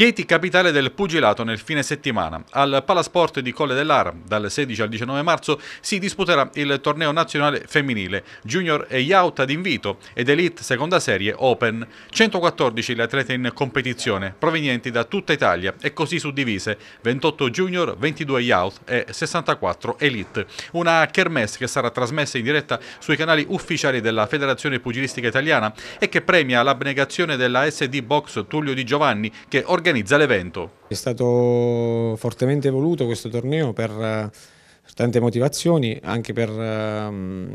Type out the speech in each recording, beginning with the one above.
Chieti capitale del pugilato nel fine settimana. Al Palasport di Colle dell'Ara, dal 16 al 19 marzo, si disputerà il torneo nazionale femminile Junior e yacht ad invito ed Elite Seconda Serie Open. 114 le atlete in competizione, provenienti da tutta Italia e così suddivise 28 Junior, 22 yacht e 64 Elite. Una kermesse che sarà trasmessa in diretta sui canali ufficiali della Federazione Pugilistica Italiana e che premia l'abnegazione della SD Box Tullio Di Giovanni che organizza organizza l'evento. È stato fortemente voluto questo torneo per, eh, per tante motivazioni, anche per, ehm,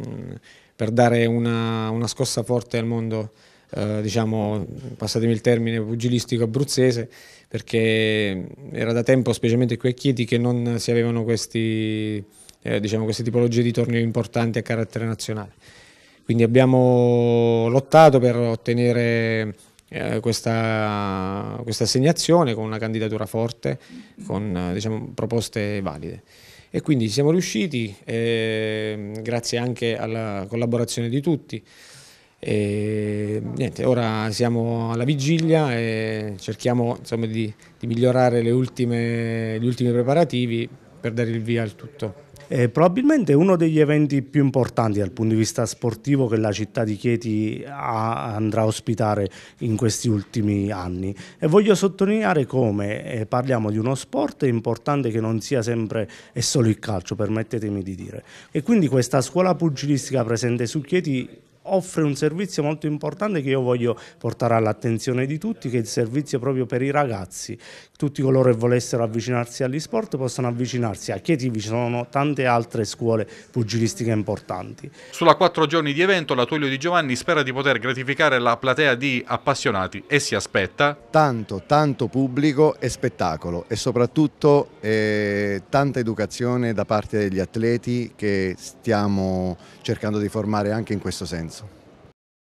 per dare una, una, scossa forte al mondo eh, diciamo, passatemi il termine, pugilistico abruzzese, perché era da tempo, specialmente qui a Chieti, che non si avevano questi, eh, diciamo, queste tipologie di torneo importanti a carattere nazionale. Quindi abbiamo lottato per ottenere eh, questa, questa, assegnazione con una candidatura forte, con eh, diciamo, proposte valide. E quindi siamo riusciti, eh, grazie anche alla collaborazione di tutti. E, niente, ora siamo alla vigilia e cerchiamo insomma, di, di, migliorare ultime, gli ultimi preparativi per dare il via al tutto. Eh, probabilmente uno degli eventi più importanti dal punto di vista sportivo che la città di Chieti ha, andrà a ospitare in questi ultimi anni e voglio sottolineare come eh, parliamo di uno sport importante che non sia sempre e solo il calcio, permettetemi di dire. E quindi questa scuola pugilistica presente su Chieti offre un servizio molto importante che io voglio portare all'attenzione di tutti, che è il servizio proprio per i ragazzi. Tutti coloro che volessero avvicinarsi agli sport possono avvicinarsi. A Chieti ci sono tante altre scuole pugilistiche importanti. Sulla quattro giorni di evento la l'Atolio Di Giovanni spera di poter gratificare la platea di appassionati e si aspetta... Tanto, tanto pubblico e spettacolo e soprattutto eh, tanta educazione da parte degli atleti che stiamo cercando di formare anche in questo senso. ça